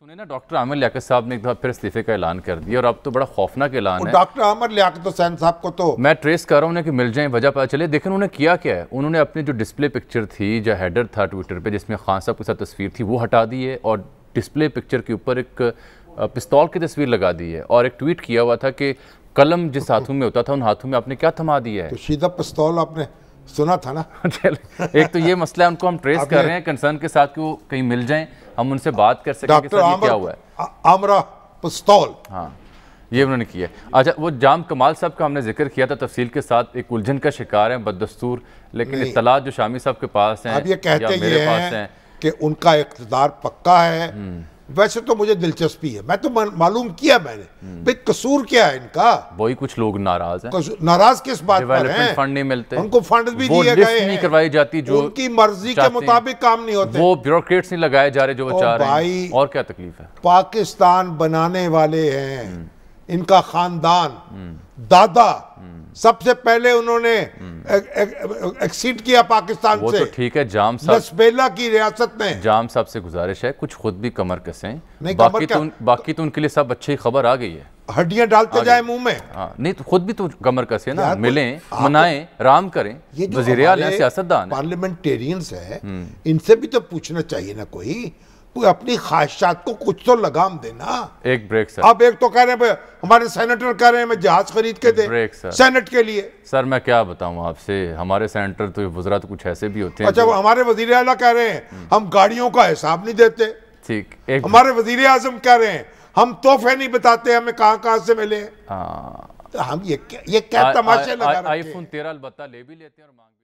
सुने ना डॉक्टर आमिर लियाकत साहब ने एक बार फिर इस्तीफे का ऐलान कर दिया और अब तो बड़ा खौफनाक ऐलान है डॉक्टर आमिर लियाकत हुसैन साहब को तो मैं ट्रेस कर रहा हूँ कि मिल जाए वजह पता चले देखें उन्होंने किया क्या है उन्होंने अपनी जो डिस्प्ले पिक्चर थी जो हेडर था ट्विटर पर जिसमें खान साहब के साथ तस्वीर थी वो हटा दी है और डिस्प्ले पिक्चर के ऊपर एक पिस्तौल की तस्वीर लगा दी है और एक ट्वीट किया हुआ था कि कलम जिस हाथों में होता था उन हाथों में आपने क्या थमा दिया है तो सीधा पिस्तौल आपने सुना था ना चलो एक तो ये मसला है उनको हम ट्रेस कर रहे हैं कंसर्न के साथ कि वो कहीं मिल जाएं हम उनसे बात कर सकें डॉक्टर क्या हुआ है आमरा पिस्तौल हाँ ये उन्होंने किया अच्छा वो जाम कमाल साहब का हमने जिक्र किया था तफसील के साथ एक उलझन का शिकार है बदस्तूर लेकिन इतला जो शामी साहब के पास है अब ये कहते हैं कि उनका इकतदार पक्का है हम्म। वैसे तो मुझे दिलचस्पी है मैं तो मालूम किया मैंने हम्म। भाई कसूर क्या है इनका वही कुछ लोग नाराज हैं नाराज किस बात पर हैं फंड नहीं मिलते उनको फंड भी दिए गए नहीं करवाई जाती जो उनकी मर्जी के मुताबिक काम नहीं होते वो ब्यूरोक्रेट्स नहीं लगाए जा रहे जो बचा रहे हैं और क्या तकलीफ है पाकिस्तान बनाने वाले हैं हम्म। इनका खानदान हम्म। दादा सबसे पहले उन्होंने एक्सीड किया पाकिस्तान वो से तो ठीक है जाम साहब की रियासत में जाम साहब से गुजारिश है कुछ खुद भी कमर कसें बाकी तो बाकी तो उनके लिए सब अच्छी खबर आ गई है हड्डियां डालते जाए मुंह में आ, हाँ, नहीं तो खुद भी तो कमर कसे ना मिले तो मनाए राम करें वजीर सियासतदान पार्लियामेंटेरियंस है हम्म। इनसे भी तो पूछना चाहिए ना कोई अपनी ख्वाहिशात को कुछ तो लगाम देना एक ब्रेक सर आप एक तो कह रहे हैं हमारे सेनेटर कह रहे हैं मैं जहाज खरीद के दे ब्रेक सर सेनेट के लिए सर मैं क्या बताऊं आपसे हमारे सेनेटर तो गुजरात कुछ ऐसे भी होते हैं अच्छा वो हमारे वजीर अला कह रहे हैं हम्म। हम गाड़ियों का हिसाब नहीं देते ठीक एक हमारे वजीर आजम कह रहे हैं हम तोहफे नहीं बताते हमें कहाँ कहाँ से मिले हाँ। तो हम ये क्या तमाशे लगा आईफोन तेरह अलबत्ता ले भी लेते हैं और